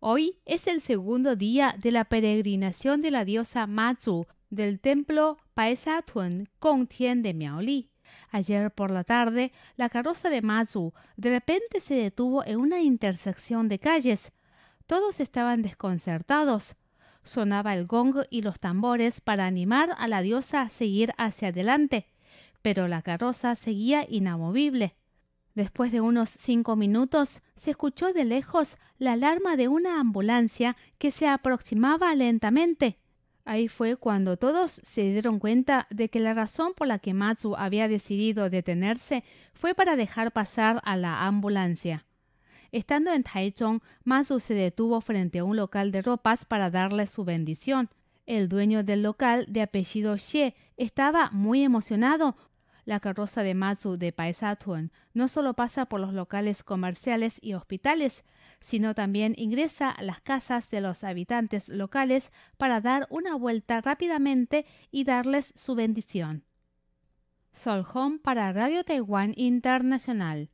Hoy es el segundo día de la peregrinación de la diosa Mazu del templo Paesatun Kongtien de Miaoli. Ayer por la tarde, la carroza de Mazu de repente se detuvo en una intersección de calles. Todos estaban desconcertados. Sonaba el gong y los tambores para animar a la diosa a seguir hacia adelante, pero la carroza seguía inamovible. Después de unos cinco minutos, se escuchó de lejos la alarma de una ambulancia que se aproximaba lentamente. Ahí fue cuando todos se dieron cuenta de que la razón por la que Matsu había decidido detenerse fue para dejar pasar a la ambulancia. Estando en Taichung, Matsu se detuvo frente a un local de ropas para darle su bendición. El dueño del local, de apellido Xie, estaba muy emocionado la carroza de Matsu de Paisatun no solo pasa por los locales comerciales y hospitales, sino también ingresa a las casas de los habitantes locales para dar una vuelta rápidamente y darles su bendición. Sol para Radio Taiwán Internacional.